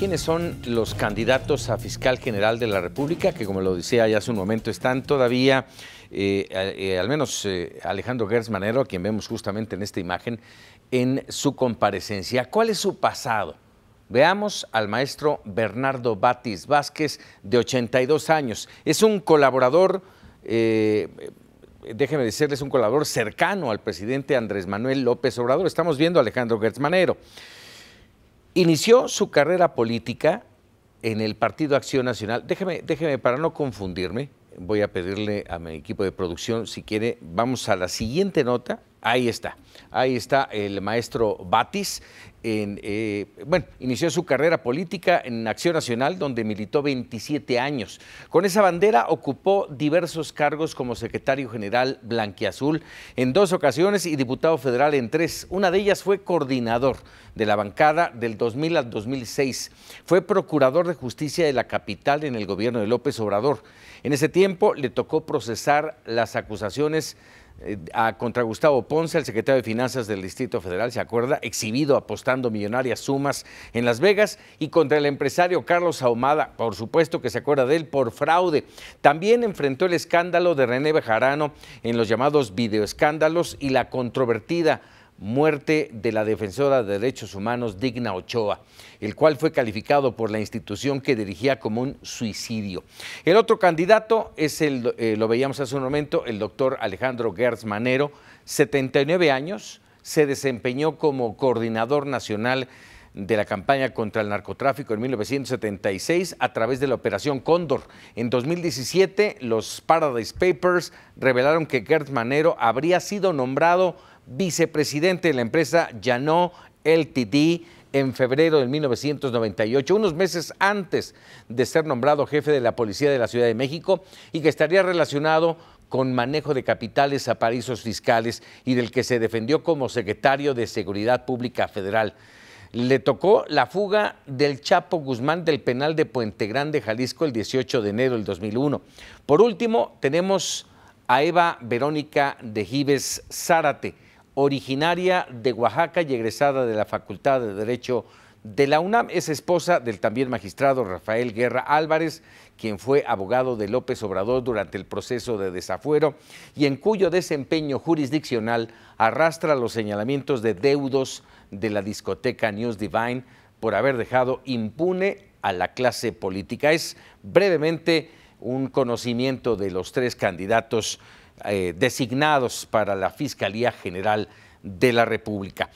quiénes son los candidatos a fiscal general de la República, que como lo decía ya hace un momento, están todavía, eh, eh, al menos eh, Alejandro Gertz Manero, a quien vemos justamente en esta imagen, en su comparecencia. ¿Cuál es su pasado? Veamos al maestro Bernardo Batis Vázquez, de 82 años. Es un colaborador déjeme decirles, un colaborador cercano al presidente Andrés Manuel López Obrador. Estamos viendo a Alejandro Manero. Inició su carrera política en el Partido Acción Nacional. Déjeme, déjeme, para no confundirme, voy a pedirle a mi equipo de producción, si quiere, vamos a la siguiente nota Ahí está, ahí está el maestro Batis. Eh, bueno, inició su carrera política en Acción Nacional, donde militó 27 años. Con esa bandera ocupó diversos cargos como secretario general blanquiazul en dos ocasiones y diputado federal en tres. Una de ellas fue coordinador de la bancada del 2000 al 2006. Fue procurador de justicia de la capital en el gobierno de López Obrador. En ese tiempo le tocó procesar las acusaciones eh, contra Gustavo Ponce, el secretario de Finanzas del Distrito Federal, se acuerda, exhibido apostando millonarias sumas en Las Vegas y contra el empresario Carlos Ahumada, por supuesto que se acuerda de él, por fraude. También enfrentó el escándalo de René Bejarano en los llamados videoescándalos y la controvertida muerte de la defensora de derechos humanos Digna Ochoa, el cual fue calificado por la institución que dirigía como un suicidio. El otro candidato es el, eh, lo veíamos hace un momento, el doctor Alejandro Gertz Manero, 79 años, se desempeñó como coordinador nacional de la campaña contra el narcotráfico en 1976 a través de la Operación Cóndor. En 2017, los Paradise Papers revelaron que Gertz Manero habría sido nombrado vicepresidente de la empresa Llanó LTD en febrero de 1998, unos meses antes de ser nombrado jefe de la Policía de la Ciudad de México y que estaría relacionado con manejo de capitales a paraísos fiscales y del que se defendió como secretario de Seguridad Pública Federal. Le tocó la fuga del Chapo Guzmán del penal de Puente Grande, Jalisco, el 18 de enero del 2001. Por último, tenemos a Eva Verónica de Gives Zárate originaria de Oaxaca y egresada de la Facultad de Derecho de la UNAM. Es esposa del también magistrado Rafael Guerra Álvarez, quien fue abogado de López Obrador durante el proceso de desafuero y en cuyo desempeño jurisdiccional arrastra los señalamientos de deudos de la discoteca News Divine por haber dejado impune a la clase política. Es brevemente un conocimiento de los tres candidatos eh, designados para la Fiscalía General de la República.